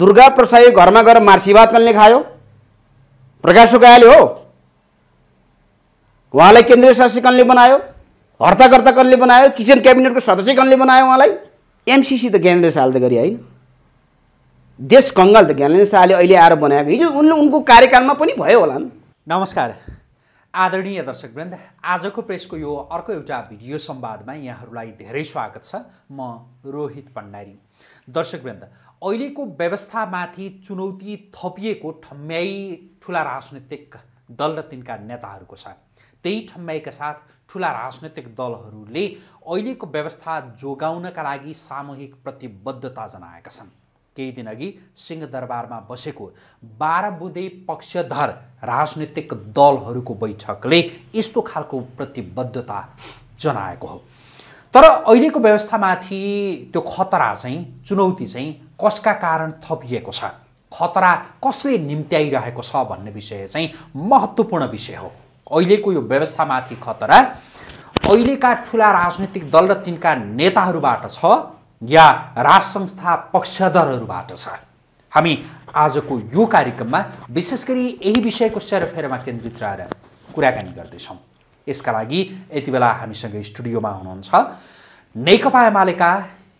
दुर्गा प्रसाई घरमा गएर मार्सीवाद कसले खायो प्रकाश सुकायाले हो उहाँलाई केन्द्रीय शासी कसले बनायो हर्ताकर्ता कसले बनायो किचन क्याबिनेटको सदस्य कसले बनायो उहाँलाई एमसिसी त ज्ञानेन्द्र शाहले त गरे है देश कङ्गल त ज्ञानेन्द्र शाहले अहिले आएर बनाएको हिजो उनले उनको कार्यकालमा पनि भयो होला नि नमस्कार आदरणीय दर्शकवृन्द आजको प्रेसको यो अर्को एउटा भिडियो संवादमा यहाँहरूलाई धेरै स्वागत छ म रोहित भण्डारी दर्शकवृन्द अहिलेको व्यवस्थामाथि चुनौती थपिएको ठम्याई ठुला राजनैतिक दल र तिनका नेताहरूको छ त्यही ठम्ब्याइका साथ ठुला राजनैतिक दलहरूले अहिलेको व्यवस्था जोगाउनका लागि सामूहिक प्रतिबद्धता जनाएका छन् केही दिनअघि सिंहदरबारमा बसेको बाह्र बुधे पक्षधर राजनैतिक दलहरूको बैठकले यस्तो खालको प्रतिबद्धता जनाएको हो तर अहिलेको व्यवस्थामाथि त्यो खतरा चाहिँ चुनौती चाहिँ कसका कारण थपिएको छ खतरा कसले निम्त्याइरहेको छ भन्ने विषय चाहिँ महत्त्वपूर्ण विषय हो अहिलेको यो व्यवस्थामाथि खतरा अहिलेका ठुला राजनीतिक दल र तिनका नेताहरूबाट छ या राज संस्था पक्षधरहरूबाट छ हामी आजको यो कार्यक्रममा विशेष गरी यही विषयको सेरोफेरोमा केन्द्रित रहेर कुराकानी गर्दैछौँ यसका लागि यति बेला हामीसँग स्टुडियोमा हुनुहुन्छ नेकपा एमालेका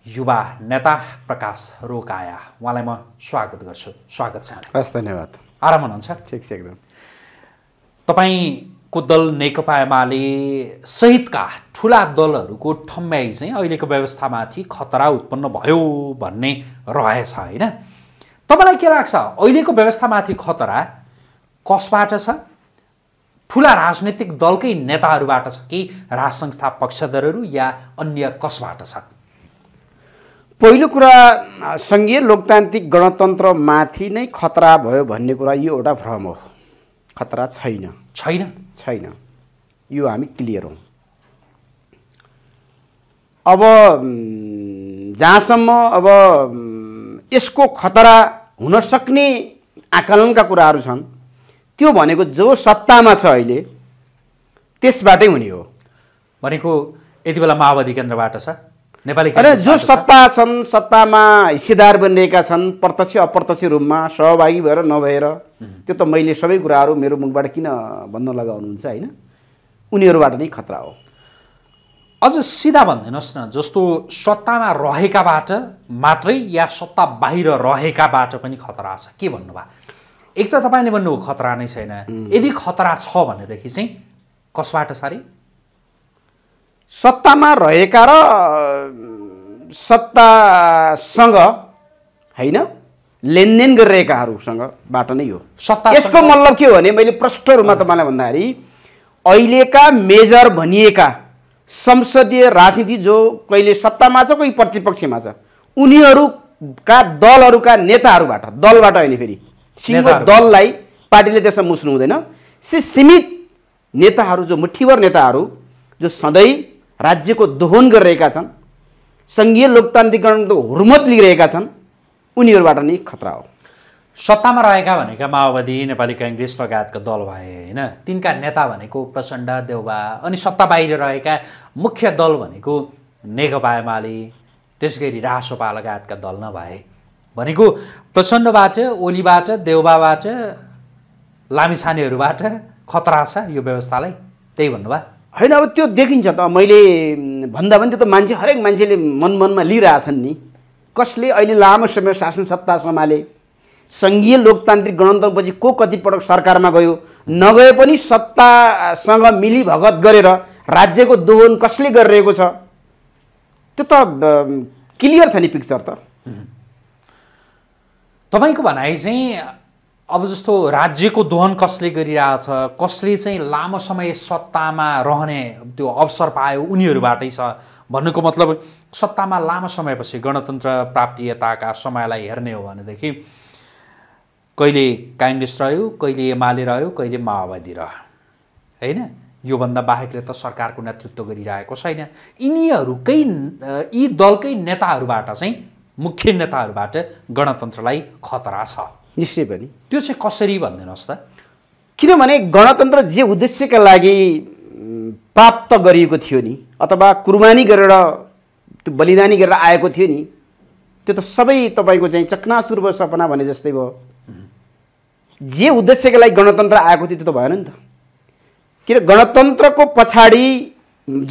युवा नेता प्रकाश रोकाया उहाँलाई म स्वागत गर्छु स्वागत छ हस् धन्यवाद आराम हुनुहुन्छ ठिक छ एकदम तपाईँको दल नेकपा एमाले सहितका ठुला दलहरूको ठम्ब्याइ चाहिँ अहिलेको व्यवस्थामाथि खतरा उत्पन्न भयो भन्ने रहेछ होइन तपाईँलाई के लाग्छ अहिलेको व्यवस्थामाथि खतरा कसबाट छ ठुला राजनैतिक दलकै नेताहरूबाट छ कि राज संस्था पक्षधरहरू या अन्य कसबाट छ पहिलो कुरा सङ्घीय लोकतान्त्रिक गणतन्त्रमाथि नै खतरा भयो भन्ने कुरा यो एउटा भ्रम हो खतरा छैन छैन छैन यो हामी क्लियर हौँ अब जहाँसम्म अब यसको खतरा हुन सक्ने आकलनका कुराहरू छन् त्यो भनेको जो सत्तामा छ अहिले त्यसबाटै हुने हो भनेको यति बेला माओवादी केन्द्रबाट छ नेपाली अरे जो सत्ता छन् सत्तामा हिस्सेदार बनिएका छन् प्रत्यक्ष अप्रत्यक्ष रूपमा सहभागी भएर नभएर त्यो त मैले सबै कुराहरू मेरो मुखबाट किन भन्न लगाउनुहुन्छ होइन उनीहरूबाट नै खतरा हो अझ सिधा भनिदिनुहोस् न जस्तो सत्तामा रहेकाबाट मात्रै या सत्ता बाहिर रहेकाबाट पनि खतरा छ के भन्नुभयो एक त तपाईँले भन्नुभयो खतरा नै छैन यदि खतरा छ भनेदेखि चाहिँ कसबाट साह्रै सत्तामा रहेका र सत्तासँग होइन लेनदेन गरिरहेकाहरूसँगबाट नै हो सत्ता यसको मतलब के हो भने मैले प्रष्ट रूपमा तपाईँलाई भन्दाखेरि अहिलेका मेजर भनिएका संसदीय राजनीति जो कहिले सत्तामा छ कोही प्रतिपक्षमा छ उनीहरूका दलहरूका नेताहरूबाट दलबाट होइन फेरि सिङ्गो दललाई पार्टीले त्यसमा मुस्नु हुँदैन सी सीमित नेताहरू जो मुठीभर नेताहरू जो सधैँ राज्यको दोहन गरिरहेका छन् सङ्घीय लोकतान्त्रिकरणको हुर्मत लिइरहेका छन् उनीहरूबाट नै खतरा हो सत्तामा रहेका भनेका माओवादी नेपाली काङ्ग्रेस लगायतका दल भए होइन तिनका नेता भनेको प्रचण्ड देउबा अनि सत्ता बाहिर रहेका मुख्य दल भनेको नेकपा एमाले त्यस गरी रासोपा लगायतका दल नभए भनेको प्रचण्डबाट ओलीबाट देउबाबाट लामिछानेहरूबाट खतरा छ यो व्यवस्थालाई त्यही भन्नुभयो होइन अब त्यो देखिन्छ त मैले भन्दा पनि त्यो त मान्छे हरेक मान्छेले मनमनमा मनमा लिइरहेछन् नि कसले अहिले लामो समय शासन सत्ता सम्हाले सङ्घीय लोकतान्त्रिक गणतन्त्रपछि को कतिपटक सरकारमा गयो नगए पनि सत्तासँग मिलीभगत गरेर राज्यको दोहन कसले गरिरहेको छ त्यो त क्लियर छ नि पिक्चर त तपाईँको भनाइ चाहिँ अब जस्तो राज्यको दोहन कसले गरिरहेछ कसले चाहिँ लामो समय सत्तामा रहने त्यो अवसर पायो उनीहरूबाटै छ भन्नुको मतलब सत्तामा लामो समयपछि गणतन्त्र प्राप्ति प्राप्तियताका समयलाई हेर्ने हो भनेदेखि कहिले काङ्ग्रेस रह्यो कहिले एमाले रह्यो कहिले माओवादी रह्यो होइन योभन्दा बाहेकले त सरकारको नेतृत्व गरिरहेको छैन यिनीहरूकै यी दलकै नेताहरूबाट चाहिँ मुख्य नेताहरूबाट गणतन्त्रलाई खतरा छ निश्चय पनि त्यो चाहिँ कसरी भनिदिनुहोस् त किनभने गणतन्त्र जे उद्देश्यका लागि प्राप्त गरिएको थियो नि अथवा कुर्बानी गरेर त्यो बलिदानी गरेर आएको थियो नि त्यो त सबै तपाईँको चाहिँ चकनासुर सपना भने जस्तै भयो जे उद्देश्यका लागि गणतन्त्र आएको थियो त्यो त भएन नि त किन गणतन्त्रको पछाडि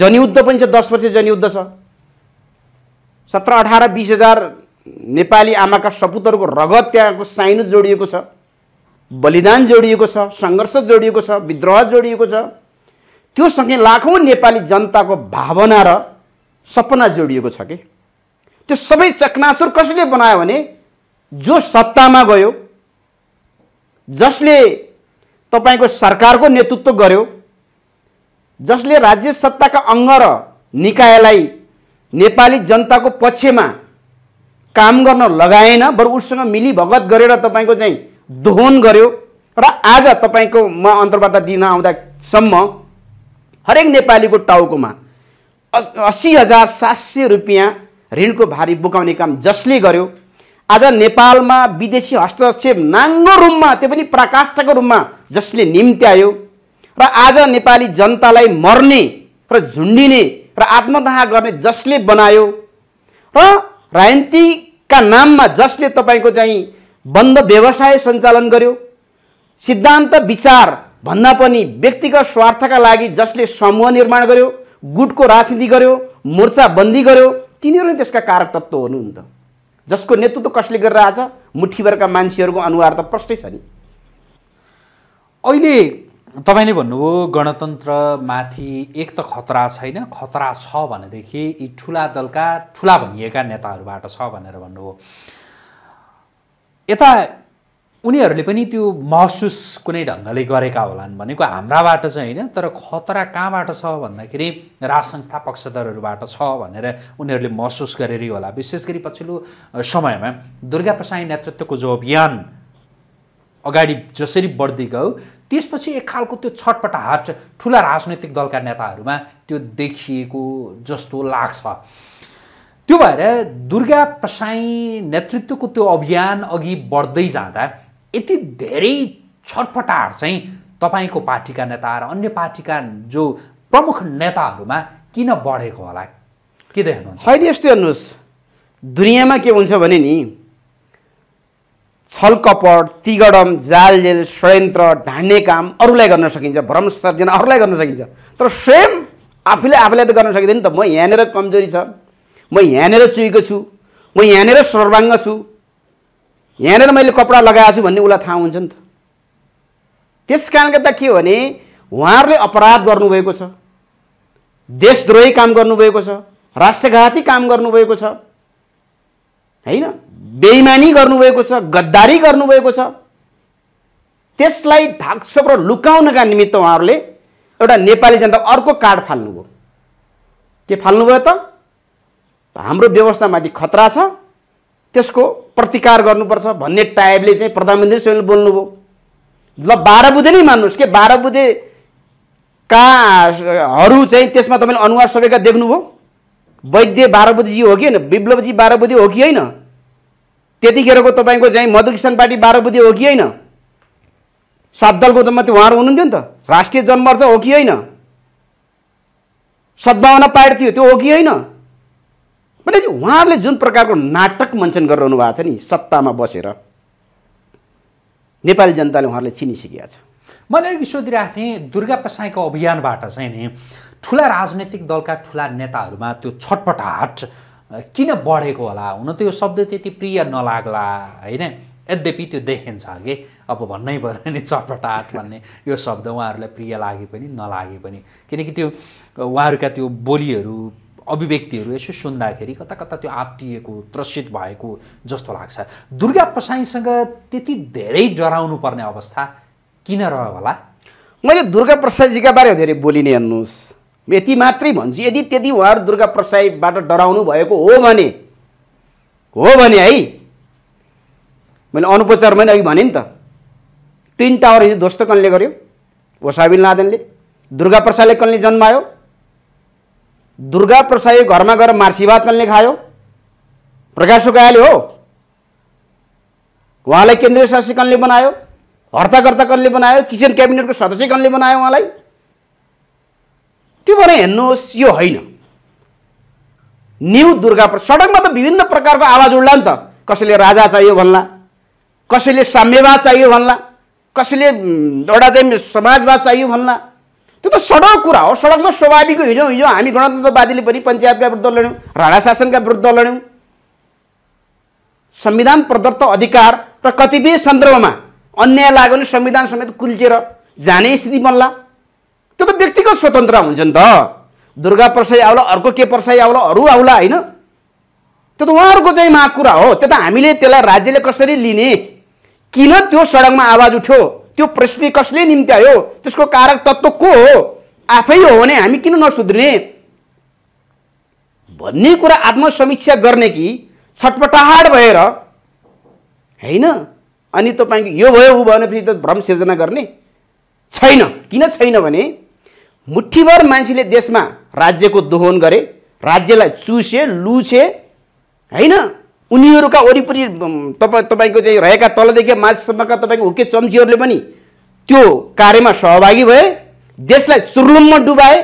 जनयुद्ध पनि छ दस वर्ष जनयुद्ध छ सत्र अठार बिस हजार नेपाली आमाका सपुतहरूको रगत त्यहाँको साइनो जोडिएको छ बलिदान जोडिएको छ सङ्घर्ष जोडिएको छ विद्रोह जोडिएको छ त्योसँगै लाखौँ नेपाली जनताको भावना र सपना जोडिएको छ कि त्यो सबै चकनासुर कसले बनायो भने जो सत्तामा गयो जसले तपाईँको सरकारको नेतृत्व गर्यो जसले राज्य सत्ताका अङ्ग र निकायलाई नेपाली जनताको पक्षमा काम गर्न लगाएन बरु उसँग मिलीभगत गरेर तपाईँको चाहिँ दोहन गर्यो र आज तपाईँको म अन्तर्वार्ता दिन आउँदासम्म हरेक नेपालीको टाउकोमा अस्सी हजार सात सय रुपियाँ ऋणको भारी बोकाउने काम जसले गर्यो आज नेपालमा विदेशी हस्तक्षेप नाङ्गो रूपमा त्यो पनि पराकाष्ठको रूपमा जसले निम्त्यायो र आज नेपाली जनतालाई मर्ने र झुन्डिने र आत्मदाह गर्ने जसले बनायो र राजनीतिका नाममा जसले तपाईँको चाहिँ बन्द व्यवसाय सञ्चालन गर्यो सिद्धान्त विचार भन्दा पनि व्यक्तिगत स्वार्थका लागि जसले समूह निर्माण गर्यो गुटको राजनीति गर्यो मोर्चाबन्दी गर्यो तिनीहरू त्यसका कारक तत्त्व हुनुहुन्छ जसको नेतृत्व कसले गरिरहेछ मुठीभरका मान्छेहरूको अनुहार त प्रष्टै छ नि अहिले तपाईँले भन्नुभयो गणतन्त्रमाथि एक त खतरा छैन खतरा छ भनेदेखि यी ठुला दलका ठुला भनिएका नेताहरूबाट छ भनेर भन्नुभयो यता उनीहरूले पनि त्यो महसुस कुनै ढङ्गले गरेका होलान् भनेको हाम्राबाट चाहिँ होइन तर खतरा कहाँबाट छ भन्दाखेरि राज संस्था पक्षधरहरूबाट छ भनेर उनीहरूले महसुस गरेरै होला विशेष गरी पछिल्लो समयमा दुर्गा प्रसाई नेतृत्वको जो अभियान अगाडि जसरी बढ्दै गयो त्यसपछि एक खालको त्यो छटपटाहट ठुला राजनैतिक दलका नेताहरूमा त्यो देखिएको जस्तो लाग्छ त्यो भएर दुर्गा प्रसाई नेतृत्वको त्यो अभियान अघि बढ्दै जाँदा यति धेरै छटपटाहट चाहिँ तपाईँको पार्टीका नेता र अन्य पार्टीका जो प्रमुख नेताहरूमा किन बढेको होला के त हेर्नुहोस् छैन यस्तो हेर्नुहोस् दुनियाँमा के हुन्छ भने नि छलकपट तिगडम जालजेल षड्यन्त्र ढान्ने काम अरूलाई गर्न सकिन्छ भ्रम सर्जना अरूलाई गर्न सकिन्छ तर स्वयं आफूले आफूलाई त गर्न सकिँदैन नि त म यहाँनिर कमजोरी छ म यहाँनिर चुइएको छु म यहाँनिर सर्वाङ्ग छु यहाँनिर मैले कपडा लगाएको छु भन्ने उसलाई थाहा हुन्छ नि त त्यस कारणले त के हो भने उहाँहरूले अपराध गर्नुभएको छ देशद्रोही काम गर्नुभएको छ राष्ट्रघाती काम गर्नुभएको छ होइन बेइमानी गर्नुभएको छ गद्दारी गर्नुभएको छ त्यसलाई ढाकछोप र लुकाउनका निमित्त उहाँहरूले एउटा नेपाली जनता अर्को कार्ड फाल्नुभयो के फाल्नुभयो त हाम्रो व्यवस्थामाथि खतरा छ त्यसको प्रतिकार गर्नुपर्छ भन्ने टाइपले चाहिँ प्रधानमन्त्री स्वयं बोल्नुभयो ल बाह्र बुधे नै मान्नुहोस् के बाह्र बुधे काहरू चाहिँ त्यसमा तपाईँले अनुहार सबैका देख्नुभयो वैद्य बाह्रबुदीजी हो कि होइन विप्लवजी बाह्रबुदी हो कि होइन त्यतिखेरको तपाईँको चाहिँ मधुकिसन पार्टी बाह्रबुदी हो कि होइन सबदलको जम्मा त्यो उहाँहरू हुनुहुन्थ्यो नि त राष्ट्रिय जनमोर्चा हो कि होइन सद्भावना पार्टी थियो त्यो हो कि होइन भनेपछि उहाँहरूले जुन प्रकारको नाटक मञ्चन गरिरहनु भएको छ नि सत्तामा बसेर नेपाली जनताले उहाँहरूले चिनिसकेका छ मैले एक सोधिरहेको थिएँ दुर्गा पसाईको अभियानबाट चाहिँ नि ठुला राजनैतिक दलका ठुला नेताहरूमा त्यो छटपटाहट किन बढेको होला हुन त यो शब्द त्यति प्रिय नलाग्ला होइन यद्यपि त्यो देखिन्छ कि अब भन्नै पर्यो नि चटपटाट भन्ने यो शब्द उहाँहरूलाई प्रिय लागे पनि नलागे पनि किनकि त्यो उहाँहरूका त्यो बोलीहरू अभिव्यक्तिहरू यसो सुन्दाखेरि कता कता त्यो आत्तिएको त्रसित भएको जस्तो लाग्छ दुर्गा प्रसाईसँग त्यति धेरै डराउनु पर्ने अवस्था किन रह्यो होला मैले दुर्गा प्रसाईजीका बारेमा धेरै बोलिने हेर्नुहोस् यति मात्रै भन्छु यदि त्यति उहाँहरू दुर्गा प्रसाईबाट डराउनु भएको हो भने हो भने है मैले अनुपचार मैले अघि भने नि त ट्विन टावर हिजो ध्वस्त कसले गर्यो ओसाबिन लादेनले दुर्गा प्रसादले कसले जन्मायो दुर्गा प्रसाद घरमा गएर मार्सीवाद कसले खायो प्रकाश सुकायाले हो उहाँलाई केन्द्रीय शासकले बनायो हर्ताकर्ता कसले बनायो किचन क्याबिनेटको सदस्य कसले बनायो उहाँलाई त्यो भने हेर्नुहोस् यो होइन न्यु दुर्गा सडकमा त विभिन्न प्रकारको आवाज उड्ला नि त कसैले राजा चाहियो भन्ला कसैले साम्यवाद चाहियो भन्ला कसैले एउटा चाहिँ समाजवाद चाहियो भन्ला त्यो त सडक कुरा हो सडकमा स्वाभाविक हिजो हिजो हामी गणतन्त्रवादीले पनि पञ्चायतका विरुद्ध लड्यौँ राणा शासनका विरुद्ध लड्यौँ संविधान प्रदत्त अधिकार र कतिपय सन्दर्भमा अन्याय लाग्यो भने संविधान समेत कुल्चेर जाने स्थिति बन्ला त्यो त व्यक्तिगत स्वतन्त्र हुन्छ नि त दुर्गा प्रसाई आउला अर्को के प्रसाई आउला अरू आउला होइन त्यो त उहाँहरूको चाहिँ माग कुरा हो त्यो त हामीले त्यसलाई राज्यले कसरी लिने किन त्यो सडकमा आवाज उठ्यो त्यो परिस्थिति कसले निम्ति आयो त्यसको कारक तत्त्व को हो आफै हो भने हामी किन नसुध्रिने भन्ने कुरा आत्मसमीक्षा गर्ने कि छटपटाहाड भएर होइन अनि तपाईँको यो भयो ऊ भयो भने फेरि त भ्रम सिर्जना गर्ने छैन किन छैन भने मुठीभर मान्छेले देशमा राज्यको दोहन गरे राज्यलाई चुसे लुछे होइन उनीहरूका वरिपरि तपाईँ तपाईँको चाहिँ रहेका तलदेखि माझसम्मका तपाईँको हुके चम्चीहरूले पनि त्यो कार्यमा सहभागी भए देशलाई चुर्लुममा डुबाए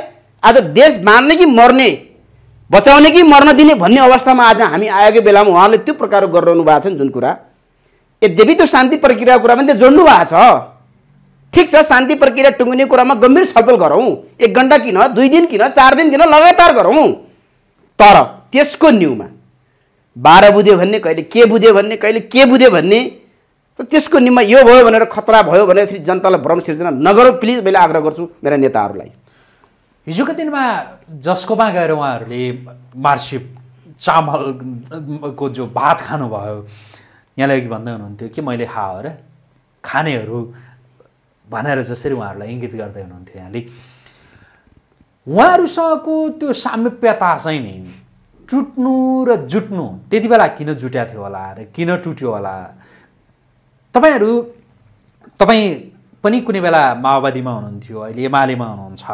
आज देश बाँध्ने कि मर्ने बचाउने कि मर्न दिने भन्ने अवस्थामा आज हामी आएको बेलामा उहाँहरूले त्यो प्रकार गरिरहनु भएको छ जुन कुरा यद्यपि त्यो शान्ति प्रक्रियाको कुरा पनि त्यो जोड्नु भएको छ ठिक छ शान्ति प्रक्रिया टुङ्गिने कुरामा गम्भीर छलफल गरौँ एक घन्टा किन दुई दिन किन चार दिन किन लगातार गरौँ तर त्यसको न्युमा बाह्र बुझ्यो भन्ने कहिले के बुझ्यो भन्ने कहिले के बुझ्यो भन्ने त्यसको निम्मा यो भयो भनेर खतरा भयो भने फेरि जनतालाई भ्रम सिर्जना नगरौँ प्लिज मैले आग्रह गर्छु मेरा नेताहरूलाई हिजोको दिनमा जसकोमा गएर उहाँहरूले मार्सिप चामलको जो भात खानुभयो यहाँलाई भन्दै हुनुहुन्थ्यो कि मैले खा हो र खानेहरू भनेर जसरी उहाँहरूलाई इङ्गित गर्दै हुनुहुन्थ्यो यहाँले उहाँहरूसँगको त्यो सामिप्यता चाहिँ नि टुट्नु र जुट्नु त्यति बेला किन जुट्या थियो होला र किन टुट्यो होला तपाईँहरू तपाईँ पनि कुनै बेला माओवादीमा हुनुहुन्थ्यो अहिले एमालेमा हुनुहुन्छ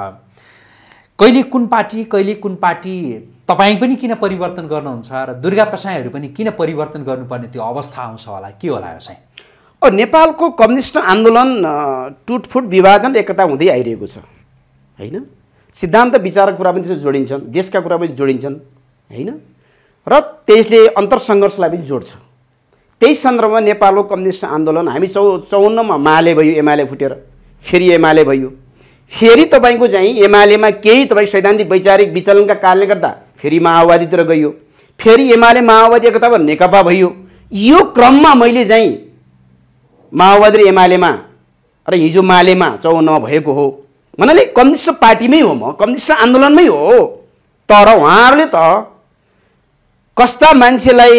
कहिले कुन पार्टी कहिले कुन पार्टी तपाईँ पनि किन परिवर्तन गर्नुहुन्छ र दुर्गा प्रसाईहरू पनि किन परिवर्तन गर्नुपर्ने त्यो अवस्था आउँछ होला के होला यो चाहिँ अब नेपालको कम्युनिस्ट आन्दोलन टुटफुट विभाजन एकता हुँदै आइरहेको छ होइन सिद्धान्त विचारको कुरा पनि जोडिन्छन् देशका कुरा पनि जोडिन्छन् होइन र त्यसले अन्तरसङ्घर्षलाई पनि जोड्छ त्यही सन्दर्भमा नेपालको कम्युनिस्ट आन्दोलन हामी चौ चौन्नमा माले भयो एमाले फुटेर फेरि एमाले भयो फेरि तपाईँको चाहिँ एमालेमा केही तपाईँ सैद्धान्तिक वैचारिक विचलनका कारणले गर्दा फेरि माओवादीतिर गयो फेरि एमाले माओवादी एकता नेकपा भयो यो क्रममा मैले चाहिँ माओवादी र एमालेमा र हिजो मालेमा चौवन्नमा भएको हो भन्नाले कम्युनिस्ट पार्टीमै हो म कम्युनिस्ट आन्दोलनमै हो तर उहाँहरूले त कस्ता मान्छेलाई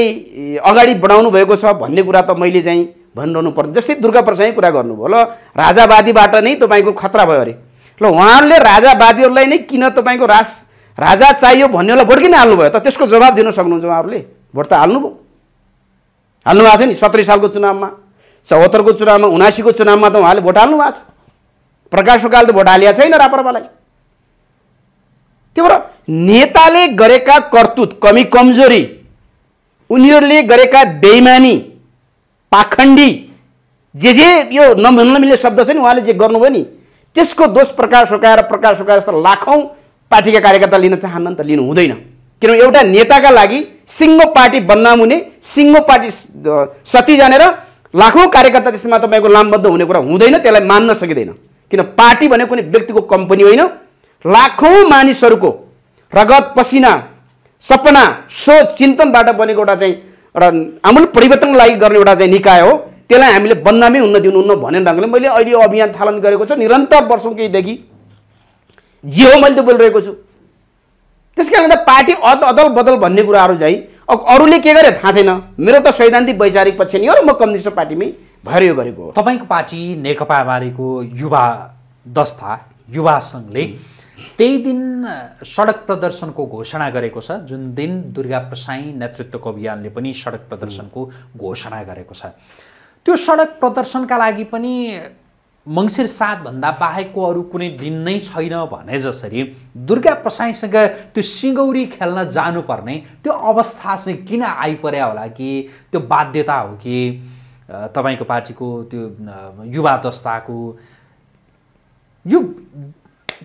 अगाडि बढाउनु भएको छ भन्ने कुरा त मैले चाहिँ भनिरहनु पर्छ जस्तै दुर्गा प्रसाई कुरा गर्नुभयो ल राजावादीबाट नै तपाईँको खतरा भयो अरे ल उहाँहरूले राजावादीहरूलाई नै किन तपाईँको रास राजा चाहियो भन्नेलाई भोट किन हाल्नुभयो त त्यसको जवाब दिन सक्नुहुन्छ उहाँहरूले भोट त हाल्नुभयो हाल्नु भएको छ नि सत्र सालको चुनावमा चौहत्तरको चुनावमा उनासीको चुनावमा त उहाँले भोट हाल्नु भएको छ प्रकाश त भोट हालिया छैन रापरपालाई त्यो भएर नेताले गरेका कर्तुत कमी कमजोरी उनीहरूले गरेका बेइमानी पाखण्डी जे जे यो नभन्न मिल्ने शब्द छ नि उहाँले जे गर्नुभयो नि त्यसको दोष प्रकाश ओकाएर प्रकाश ओकाएर जस्तो लाखौँ पार्टीका कार्यकर्ता लिन चाहन्न त लिनु हुँदैन किनभने एउटा नेताका लागि सिङ्गो पार्टी बदनाम हुने सिङ्गो पार्टी सती जानेर लाखौँ कार्यकर्ता त्यसमा तपाईँको लामबद्ध हुने कुरा हुँदैन त्यसलाई मान्न सकिँदैन किन पार्टी भनेको कुनै व्यक्तिको कम्पनी होइन लाखौँ मानिसहरूको रगत पसिना सपना सोच चिन्तनबाट बनेको एउटा चाहिँ एउटा आमूल परिवर्तनको लागि गर्ने एउटा चाहिँ निकाय हो त्यसलाई हामीले बन्दामै हुन दिनुहुन्न भन्ने ढङ्गले मैले अहिले अभियान थालन गरेको छु निरन्तर वर्षौँ केहीदेखि जे हो मैले त बोलिरहेको छु त्यस कारणले त पार्टी अद अदल बदल भन्ने कुराहरू चाहिँ अब अरूले के गरे थाहा छैन मेरो त सैद्धान्तिक वैचारिक पक्ष नि हो र म कम्युनिस्ट पार्टीमै भएर यो गरेको हो तपाईँको पार्टी नेकपा बारेको युवा दस्ता युवा सङ्घले त्यही दिन सडक प्रदर्शनको घोषणा गरेको छ जुन दिन दुर्गा प्रसाई नेतृत्वको अभियानले पनि सडक प्रदर्शनको घोषणा गरेको छ त्यो सडक प्रदर्शनका लागि पनि मङ्सिर सातभन्दा बाहेकको अरू कुनै दिन नै छैन भने जसरी दुर्गा प्रसाईसँग त्यो सिङ्गौरी खेल्न जानुपर्ने त्यो अवस्था चाहिँ किन आइपरे होला कि त्यो बाध्यता हो कि तपाईँको पार्टीको त्यो युवा दस्ताको यो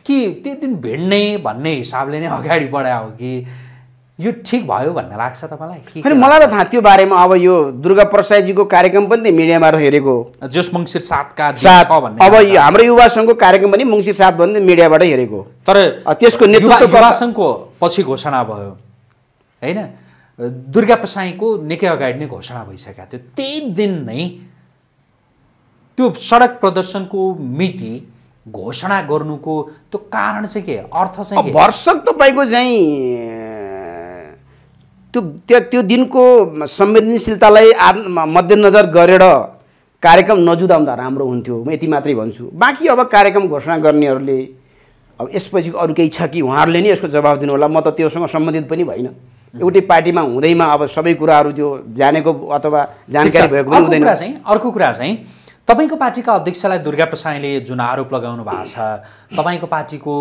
कि त्यो दिन भिड्ने भन्ने हिसाबले नै अगाडि बढायो हो कि यो ठिक भयो भन्ने लाग्छ तपाईँलाई अनि मलाई त थाहा त्यो बारेमा अब यो दुर्गा प्रसाईजीको कार्यक्रम पनि मिडियामा हेरेको जोस मङ्सिर सातका सात अब हाम्रो युवा सङ्घको कार्यक्रम पनि मङ्सिर सात भन्ने मिडियाबाट हेरेको तर त्यसको नेतृत्व युवा सङ्घको पछि घोषणा भयो होइन दुर्गा प्रसाईको निकै अगाडि नै घोषणा भइसकेको थियो त्यही दिन नै त्यो सडक प्रदर्शनको मिति घोषणा गर्नुको त्यो कारण चाहिँ के अर्थ चाहिँ भर्सक तपाईँको चाहिँ त्यो त्यो त्यो दिनको संवेदनशीलतालाई आ मध्यनजर गरेर कार्यक्रम नजुदा हुँदा राम्रो हुन्थ्यो म यति मात्रै भन्छु बाँकी अब कार्यक्रम घोषणा गर्नेहरूले अब यसपछि अरू केही छ कि उहाँहरूले नै यसको जवाब दिनु होला म त त्योसँग सम्बन्धित पनि होइन एउटै पार्टीमा हुँदैमा अब सबै कुराहरू त्यो जानेको अथवा जानकारी भएको हुँदैन अर्को कुरा चाहिँ तपाईँको पार्टीका अध्यक्षलाई दुर्गा प्रसाईले जुन आरोप लगाउनु भएको छ तपाईँको पार्टीको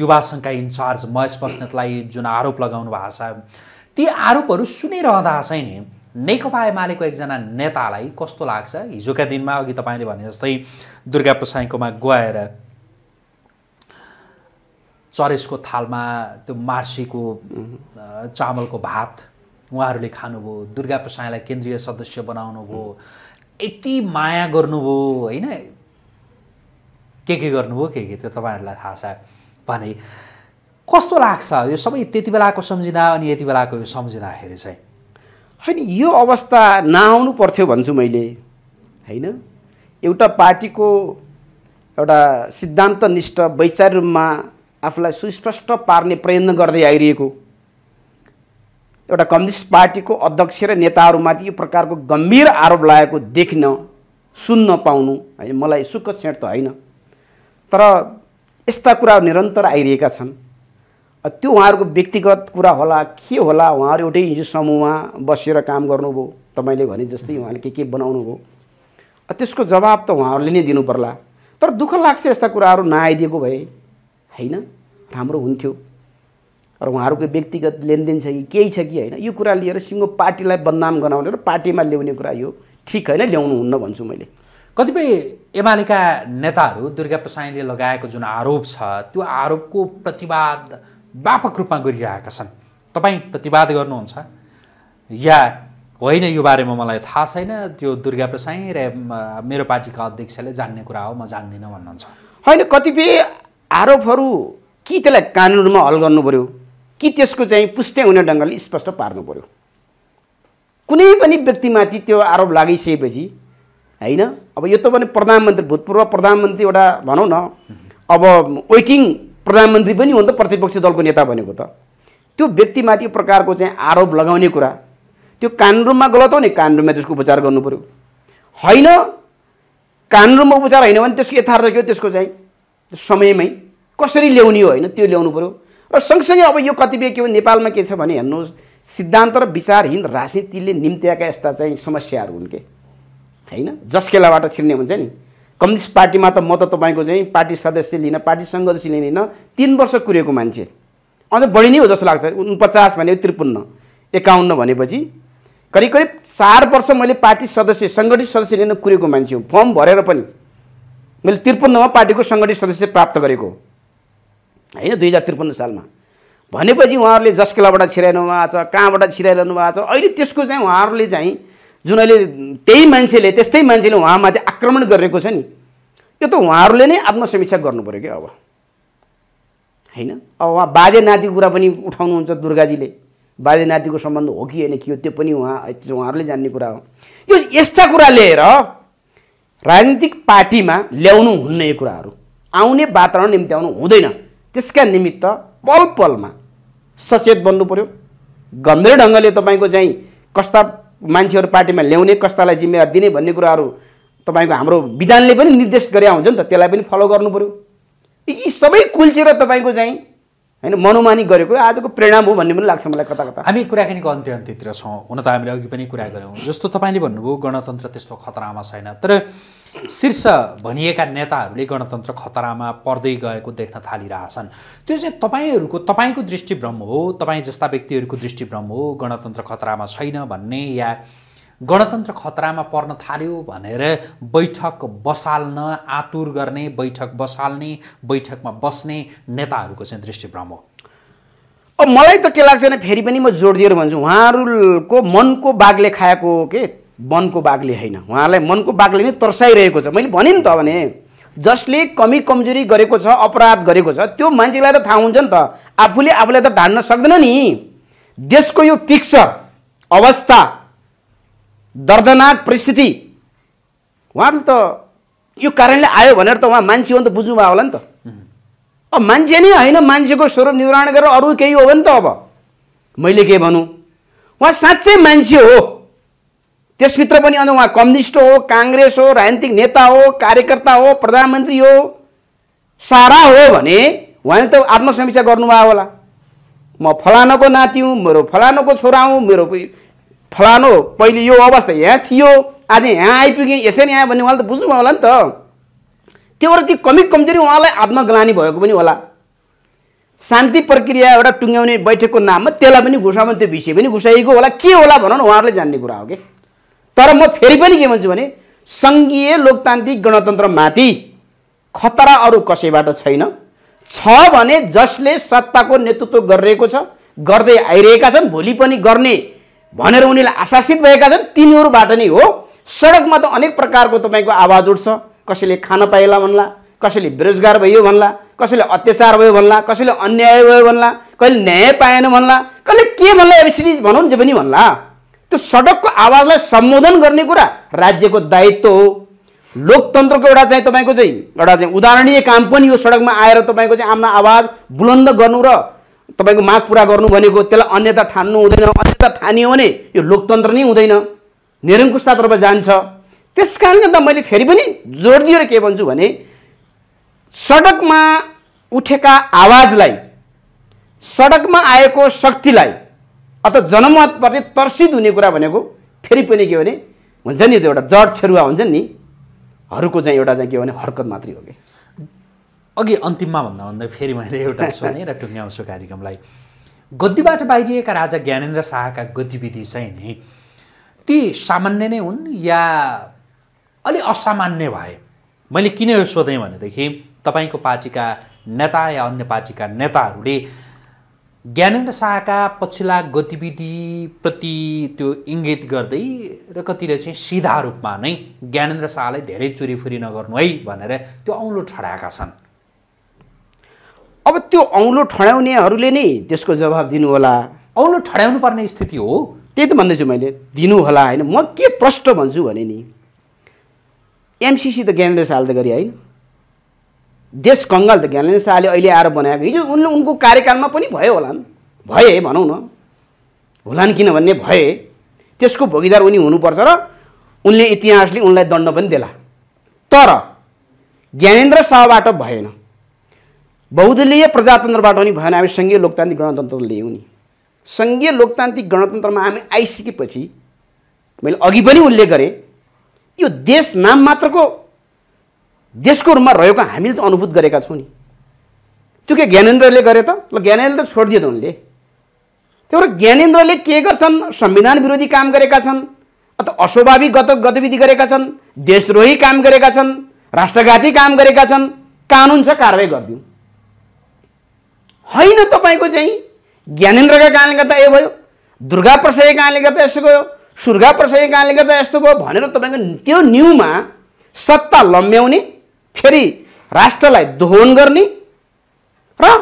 युवा सङ्घका इन्चार्ज महेश बस्नेतलाई जुन आरोप लगाउनु भएको छ ती आरोपहरू सुनिरहँदा चाहिँ नि नेकपा एमालेको एकजना नेतालाई कस्तो लाग्छ हिजोका दिनमा अघि तपाईँले भने जस्तै दुर्गा प्रसाईकोमा गएर चरेसको थालमा त्यो मार्सीको चामलको भात उहाँहरूले खानुभयो दुर्गा प्रसाईलाई केन्द्रीय सदस्य बनाउनु भयो यति माया गर्नुभयो होइन के के गर्नुभयो के के त्यो तपाईँहरूलाई थाहा छ भने कस्तो लाग्छ यो सबै त्यति बेलाको सम्झिँदा अनि यति बेलाको यो सम्झिँदाखेरि चाहिँ होइन यो अवस्था नआउनु पर्थ्यो भन्छु मैले होइन एउटा पार्टीको एउटा सिद्धान्तनिष्ठ वैचारिक रूपमा आफूलाई सुस्पष्ट पार्ने प्रयत्न गर्दै आइरहेको एउटा कम्युनिस्ट पार्टीको अध्यक्ष र नेताहरूमाथि यो प्रकारको गम्भीर आरोप लागेको देख्न सुन्न पाउनु होइन मलाई सुख क्षेण त होइन तर यस्ता कुराहरू निरन्तर आइरहेका छन् त्यो उहाँहरूको व्यक्तिगत कुरा होला के होला उहाँहरू एउटै हिजो समूहमा बसेर काम गर्नुभयो तपाईँले भने जस्तै उहाँले के के बनाउनु भयो त्यसको जवाब त उहाँहरूले नै दिनुपर्ला तर दुःख लाग्छ यस्ता कुराहरू नआइदिएको भए होइन राम्रो हुन्थ्यो र उहाँहरूको व्यक्तिगत लेनदेन छ कि केही छ कि होइन यो कुरा लिएर सिङ्गो पार्टीलाई बदनाम गराउने र पार्टीमा ल्याउने कुरा यो ठिक होइन ल्याउनु हुन्न भन्छु मैले कतिपय एमालेका नेताहरू दुर्गा प्रसाईले लगाएको जुन आरोप छ त्यो आरोपको प्रतिवाद व्यापक रूपमा गरिरहेका छन् तपाईँ प्रतिवाद गर्नुहुन्छ या होइन यो बारेमा मलाई थाहा छैन त्यो दुर्गा प्रसाई र मेरो पार्टीका अध्यक्षले जान्ने कुरा हो म जान्दिनँ भन्नुहुन्छ होइन कतिपय आरोपहरू कि त्यसलाई कानुनमा हल गर्नु पऱ्यो कि त्यसको चाहिँ पुष्टि हुने ढङ्गले स्पष्ट पार्नु पऱ्यो कुनै पनि व्यक्तिमाथि त्यो आरोप लागिसकेपछि होइन अब यो त भने प्रधानमन्त्री भूतपूर्व प्रधानमन्त्री एउटा भनौँ न अब वेकिङ प्रधानमन्त्री पनि हो नि त प्रतिपक्षी दलको नेता भनेको त त्यो व्यक्तिमाथि प्रकारको चाहिँ आरोप लगाउने कुरा त्यो कानुन रुममा गलत हो नि कानुन रुममा त्यसको उपचार गर्नु पऱ्यो होइन कानुन रूपमा उपचार होइन भने त्यसको यथार्थ के हो त्यसको चाहिँ समयमै कसरी ल्याउने हो होइन त्यो ल्याउनु पऱ्यो र सँगसँगै अब यो कतिपय के नेपालमा के छ भने हेर्नुहोस् सिद्धान्त र विचारहीन राजनीतिले निम्त्याएका यस्ता चाहिँ समस्याहरू हुन् के होइन जसकेलाबाट छिर्ने हुन्छ नि कम्युनिस्ट पार्टीमा त म त तपाईँको चाहिँ पार्टी सदस्य लिन पार्टी सङ्घर्षी लिन तिन वर्ष कुरेको मान्छे अझ बढी नै हो जस्तो लाग्छ उनपचास भने त्रिपन्न एकाउन्न भनेपछि करिब करिब चार वर्ष मैले पार्टी सदस्य सङ्गठित सदस्य लिन कुरेको मान्छे हो फर्म भरेर पनि मैले त्रिपन्नमा पार्टीको सङ्गठित सदस्य प्राप्त गरेको हो होइन दुई हजार त्रिपन्न सालमा भनेपछि उहाँहरूले जसकेलाबाट छिराइरहनु भएको छ कहाँबाट छिराइरहनु भएको छ अहिले त्यसको चाहिँ उहाँहरूले चाहिँ जुन अहिले त्यही मान्छेले त्यस्तै मान्छेले उहाँमाथि आक्रमण गरेको छ नि यो त उहाँहरूले नै आफ्नो समीक्षा पऱ्यो क्या अब होइन अब उहाँ बाजे नातिको कुरा पनि उठाउनुहुन्छ दुर्गाजीले बाजे नातिको सम्बन्ध हो कि होइन के हो त्यो पनि उहाँ उहाँहरूले जान्ने कुरा हो यो यस्ता कुरा लिएर राजनीतिक पार्टीमा ल्याउनु हुन्न यो कुराहरू आउने वातावरण निम्ति आउनु हुँदैन त्यसका निमित्त पल पलमा सचेत बन्नु पऱ्यो गम्भीर ढङ्गले तपाईँको चाहिँ कस्ता मान्छेहरू पार्टीमा ल्याउने कस्तालाई जिम्मेवार दिने भन्ने कुराहरू तपाईँको हाम्रो विधानले पनि निर्देश गरे हुन्छ नि त त्यसलाई पनि फलो गर्नु पऱ्यो यी सबै कुल्चेर तपाईँको चाहिँ होइन मनोमानी गरेको आजको परिणाम हो भन्ने पनि लाग्छ मलाई कता कता हामी कुराकानीको अन्त्य अन्त्यतिर छौँ हुन त हामीले अघि पनि कुरा गऱ्यौँ जस्तो तपाईँले भन्नुभयो गणतन्त्र त्यस्तो खतरामा छैन तर शीर्ष भनिएका नेताहरूले गणतन्त्र खतरामा पर्दै गएको देख्न थालिरहेछन् त्यो चाहिँ तपाईँहरूको तपाईँको दृष्टिभ्रम हो तपाईँ जस्ता व्यक्तिहरूको दृष्टिभ्रम हो गणतन्त्र खतरामा छैन भन्ने या गणतन्त्र खतरामा पर्न थाल्यो भनेर बैठक बसाल्न आतुर गर्ने बैठक बसाल्ने बैठकमा बस्ने नेताहरूको चाहिँ दृष्टिभ्रम हो अब मलाई त के लाग्छ भने फेरि पनि म जोड दिएर भन्छु उहाँहरूको मनको बाघले खाएको के मनको बाघले होइन उहाँलाई मनको बाघले नै तर्साइरहेको छ मैले भने नि त भने जसले कमी कमजोरी गरेको छ अपराध गरेको छ त्यो मान्छेलाई त थाहा हुन्छ नि त आफूले आफूलाई त ढाड्न सक्दैन नि देशको यो पिक्चर अवस्था दर्दनाक परिस्थिति उहाँले त यो कारणले आयो भनेर त उहाँ मान्छे हो नि त बुझ्नुभयो होला नि त अब मान्छे नै होइन मान्छेको स्वरूप निर्माण गरेर अरू केही हो भने त अब मैले के भनौँ उहाँ साँच्चै मान्छे हो त्यसभित्र पनि अन्त उहाँ कम्युनिस्ट हो काङ्ग्रेस हो राजनीतिक नेता हो कार्यकर्ता हो प्रधानमन्त्री हो सारा हो भने उहाँले त आत्मसमीक्षा गर्नुभयो होला म फलानोको नाति हुँ मेरो फलानोको छोरा हुँ मेरो फलानो पहिले यो अवस्था यहाँ थियो आज यहाँ आइपुगेँ यसरी आयो भने उहाँले त बुझ्नुभयो होला नि त त्यो भएर ती कमी कमजोरी उहाँलाई आत्मग्लानी भएको पनि होला शान्ति प्रक्रिया एउटा टुङ्ग्याउने बैठकको नाममा त्यसलाई पनि घुसाउनु त्यो विषय पनि घुसाइएको होला के होला भनौँ न उहाँहरूले जान्ने कुरा हो कि तर म फेरि पनि के भन्छु भने सङ्घीय लोकतान्त्रिक गणतन्त्रमाथि खतरा अरू कसैबाट छैन छ भने जसले सत्ताको नेतृत्व गरिरहेको छ गर्दै आइरहेका छन् भोलि पनि गर्ने भनेर उनीहरूले आशासित भएका छन् तिनीहरूबाट नै हो सडकमा त अनेक प्रकारको तपाईँको आवाज उठ्छ कसैले खान पाएला भन्ला कसैले बेरोजगार भयो भन्ला कसैले अत्याचार भयो भन्ला कसैले अन्याय भयो भन्ला कहिले न्याय पाएन भन्ला कहिले के भन्ला एबिसिडी भनौँ जे पनि भन्ला त्यो सडकको आवाजलाई सम्बोधन गर्ने कुरा राज्यको दायित्व हो लोकतन्त्रको एउटा चाहिँ तपाईँको चाहिँ एउटा चाहिँ उदाहरणीय काम पनि यो सडकमा आएर तपाईँको चाहिँ आफ्नो आवाज बुलन्द गर्नु र तपाईँको माग पुरा गर्नु भनेको त्यसलाई अन्यथा ठान्नु हुँदैन अन्यथा ठानियो भने यो लोकतन्त्र नै हुँदैन निरङ्कुशतातर्फ जान्छ त्यस कारणले गर्दा मैले फेरि पनि जोड दिएर के भन्छु भने सडकमा उठेका आवाजलाई सडकमा आएको शक्तिलाई अथवा जनमतप्रति तर्सित हुने कुरा भनेको फेरि पनि के भने हुन्छ नि त्यो एउटा जड छेरुवा हुन्छ नि हरूको चाहिँ एउटा चाहिँ के भने हरकत मात्रै हो कि अघि अन्तिममा भन्दा भन्दा फेरि मैले एउटा सोधेँ र टुङ्ग्याउँछु कार्यक्रमलाई गद्दीबाट बाहिरिएका राजा ज्ञानेन्द्र शाहका गतिविधि चाहिँ नि ती सामान्य नै हुन् या अलि असामान्य भए मैले किन यो सोधेँ भनेदेखि तपाईँको पार्टीका नेता या अन्य पार्टीका नेताहरूले ज्ञानेन्द्र शाहका पछिल्ला गतिविधिप्रति त्यो इङ्गित गर्दै र कतिले चाहिँ सिधा रूपमा नै ज्ञानेन्द्र शाहलाई धेरै चुरीफुरी नगर्नु है भनेर त्यो औँलो ठडाएका छन् अब त्यो औँलो ठड्याउनेहरूले नै त्यसको जवाब होला औँलो ठड्याउनु पर्ने स्थिति हो त्यही त भन्दैछु मैले दिनु होला होइन म के प्रष्ट भन्छु भने नि एमसिसी त ज्ञानेन्द्र शाहले त गरे होइन देश कङ्गल त ज्ञानेन्द्र शाहले अहिले आएर बनाएको हिजो उनले उनको कार्यकालमा पनि भयो होलान् भए भनौँ न होलान् किनभने भए त्यसको भोगिदार उनी हुनुपर्छ र उनले इतिहासले उनलाई दण्ड पनि देला तर ज्ञानेन्द्र शाहबाट भएन बहुदलीय प्रजातन्त्रबाट पनि भएन हामी सङ्घीय लोकतान्त्रिक गणतन्त्र लियौँ नि सङ्घीय लोकतान्त्रिक गणतन्त्रमा हामी आइसकेपछि मैले अघि पनि उल्लेख गरेँ यो देश नाम मात्रको देशको रूपमा रहेको हामीले त अनुभूत गरेका छौँ नि त्यो के ज्ञानेन्द्रले गरे त ल ज्ञानेन्द्र त छोडिदियो त उनले त्यही भएर ज्ञानेन्द्रले के गर्छन् संविधान विरोधी काम गरेका छन् अथवा अस्वाभाविक गत गतिविधि गरेका छन् देशद्रोही काम गरेका छन् राष्ट्रघाती काम गरेका छन् कानुन छ कारवाही गरिदिउँ होइन तपाईँको चाहिँ ज्ञानेन्द्रका कारणले गर्दा यो भयो दुर्गा प्रसाय कारणले गर्दा यस्तो गयो सुर्गा प्रसाय कारणले गर्दा यस्तो भयो भनेर तपाईँको त्यो न्युमा सत्ता लम्ब्याउने फेरि राष्ट्रलाई दोहन गर्ने र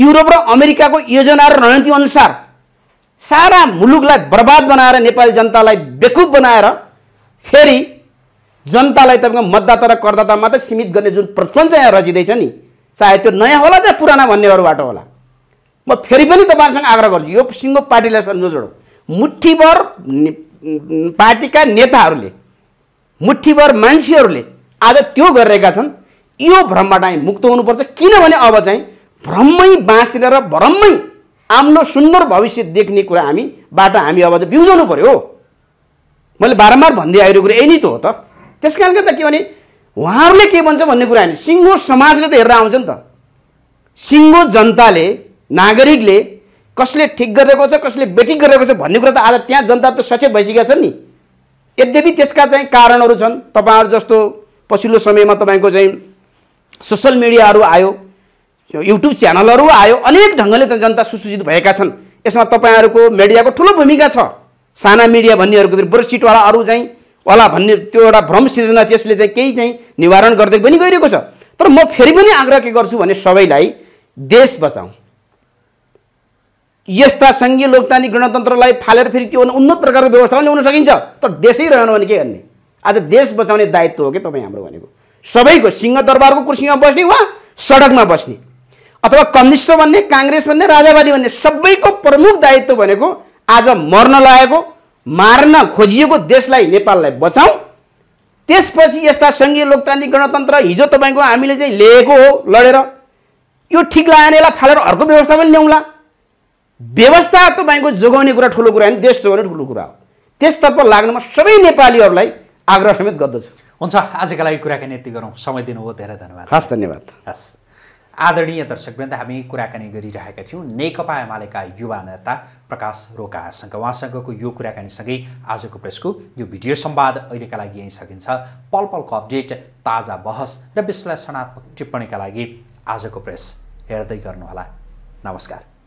युरोप र अमेरिकाको योजना र रणनीति अनुसार सारा मुलुकलाई बर्बाद बनाएर नेपाली जनतालाई बेकुब बनाएर फेरि जनतालाई तपाईँको मतदाता र करदाता मात्रै सीमित गर्ने जुन प्रचलन चाहिँ यहाँ रचिँदैछ नि चाहे त्यो नयाँ होला चाहे पुराना भन्नेहरूबाट होला म फेरि पनि तपाईँहरूसँग आग्रह गर्छु यो सिङ्गो पार्टीलाई नजोड मुठीभर पार्टीका नेताहरूले मुठीभर मान्छेहरूले आज त्यो गरिरहेका छन् यो भ्रमबाट हामी मुक्त हुनुपर्छ किनभने अब चाहिँ भ्रममै बाँचेर र भ्रममै आफ्नो सुन्दर भविष्य देख्ने कुरा हामी बाट हामी अब चाहिँ बिउजाउनु पऱ्यो हो मैले बारम्बार भन्दै आइरहेको कुरा यही नै त हो त त्यस कारणले त के भने उहाँहरूले के भन्छ भन्ने कुरा होइन सिङ्गो समाजले त हेरेर आउँछ नि त सिङ्गो जनताले नागरिकले कसले ठिक गरिरहेको छ कसले बेठिक गरिरहेको छ भन्ने कुरा त आज त्यहाँ जनता त सचेत भइसकेका छन् नि यद्यपि त्यसका चाहिँ कारणहरू छन् तपाईँहरू जस्तो पछिल्लो समयमा तपाईँको चाहिँ सोसल मिडियाहरू आयो युट्युब च्यानलहरू आयो अनेक ढङ्गले त जनता सुसूचित भएका छन् यसमा तपाईँहरूको मिडियाको ठुलो भूमिका छ साना मिडिया भन्नेहरूको फेरि बरु सिटवाला अरू चाहिँ होला भन्ने त्यो एउटा भ्रम सिर्जना त्यसले चाहिँ केही चाहिँ निवारण गर्दै पनि गइरहेको छ तर म फेरि पनि आग्रह के गर्छु भने सबैलाई देश बचाउँ यस्ता सङ्घीय लोकतान्त्रिक गणतन्त्रलाई फालेर फेरि के भन्नु उन्नत प्रकारको व्यवस्थामा ल्याउन सकिन्छ तर देशै रहेन भने के गर्ने आज देश बचाउने दायित्व हो कि तपाईँ हाम्रो भनेको सबैको सिंहदरबारको कुर्सीमा बस्ने वा सडकमा बस्ने अथवा कम्युनिस्ट भन्ने काङ्ग्रेस भन्ने राजावादी भन्ने सबैको प्रमुख दायित्व भनेको आज मर्न लागेको मार्न खोजिएको देशलाई नेपाललाई बचाउँ त्यसपछि यस्ता सङ्घीय लोकतान्त्रिक गणतन्त्र हिजो तपाईँको हामीले चाहिँ लिएको हो लडेर यो ठिक लागेन फालेर अर्को व्यवस्था पनि ल्याउँला व्यवस्था तपाईँको जोगाउने कुरा ठुलो कुरा होइन देश जोगाउने ठुलो कुरा हो त्यसतर्फ लाग्नमा सबै नेपालीहरूलाई आग्रह समेत गर्दछु हुन्छ आजका लागि कुराकानी यति गरौँ समय दिनुभयो धेरै धन्यवाद हस् धन्यवाद हस् आदरणीय दर्शकवृन्द हामी कुराकानी गरिरहेका थियौँ नेकपा एमालेका युवा नेता प्रकाश रोकासँग उहाँसँगको यो कुराकानीसँगै आजको प्रेसको यो भिडियो सम्वाद अहिलेका लागि यहीँ सकिन्छ पल पलको अपडेट ताजा बहस र विश्लेषणात्मक टिप्पणीका लागि आजको प्रेस हेर्दै गर्नुहोला नमस्कार